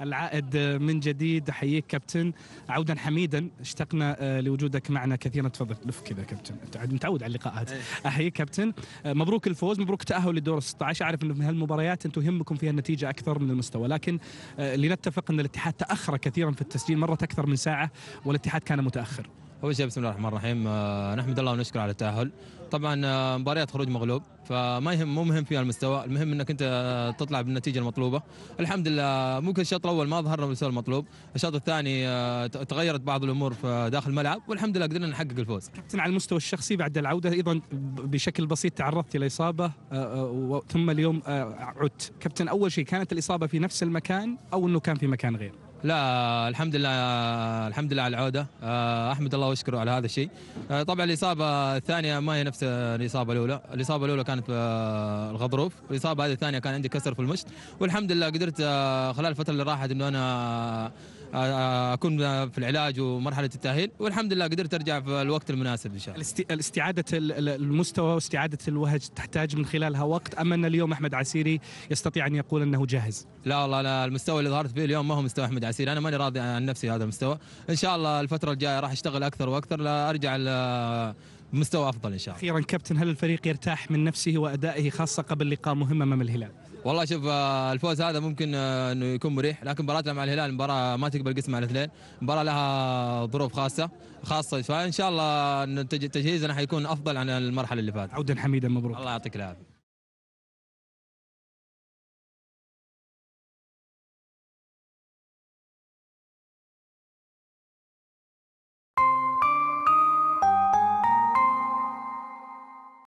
العائد من جديد احييك كابتن عودا حميدا اشتقنا آه، لوجودك معنا كثيرا تفضل لف كذا كابتن انت متعود على اللقاءات إيه. احييك كابتن آه، مبروك الفوز مبروك التاهل لدور 16 اعرف انه في هالمباريات انتم يهمكم فيها النتيجه اكثر من المستوى لكن آه، لنتفق ان الاتحاد تاخر كثيرا في التسجيل مرت اكثر من ساعه والاتحاد كان متاخر اول شيء بسم الله الرحمن الرحيم آه نحمد الله ونشكر على التاهل طبعا آه، مباريات خروج مغلوب فما يهم مو مهم فيها المستوى المهم انك انت آه، تطلع بالنتيجه المطلوبه الحمد لله ممكن الشوط الاول ما ظهرنا بالمستوى المطلوب الشوط الثاني آه، تغيرت بعض الامور في داخل الملعب والحمد لله قدرنا نحقق الفوز كابتن على المستوى الشخصي بعد العوده ايضا بشكل بسيط تعرضت الى اصابه ثم اليوم عدت كابتن اول شيء كانت الاصابه في نفس المكان او انه كان في مكان غير لا الحمد لله الحمد لله على العوده آه، احمد الله واشكره على هذا الشيء آه، طبعا الاصابه الثانيه ما هي نفس الاصابه الاولى الاصابه الاولى كانت آه، الغضروف الاصابه هذه الثانيه كان عندي كسر في المشط والحمد لله قدرت خلال الفتره اللي راحت انه انا آه، آه، اكون في العلاج ومرحله التاهيل والحمد لله قدرت ارجع في الوقت المناسب ان شاء الله. استعاده المستوى واستعاده الوهج تحتاج من خلالها وقت اما ان اليوم احمد عسيري يستطيع ان يقول انه جاهز. لا والله انا المستوى اللي ظهرت فيه اليوم ما هو مستوى احمد عسيري انا ماني راضي عن نفسي هذا المستوى ان شاء الله الفتره الجايه راح اشتغل اكثر واكثر لارجع مستوى افضل ان شاء الله. اخيرا كابتن هل الفريق يرتاح من نفسه وادائه خاصه قبل لقاء مهم امام الهلال؟ والله شوف آه، الفوز هذا ممكن آه، انه يكون مريح لكن مباراتنا مع الهلال مباراه ما تقبل قسم على الاثنين مباراه لها ظروف خاصه خاصه فان شاء الله تجهيزنا حيكون افضل عن المرحله اللي فاتت عودا حميدا مبروك الله يعطيك العافيه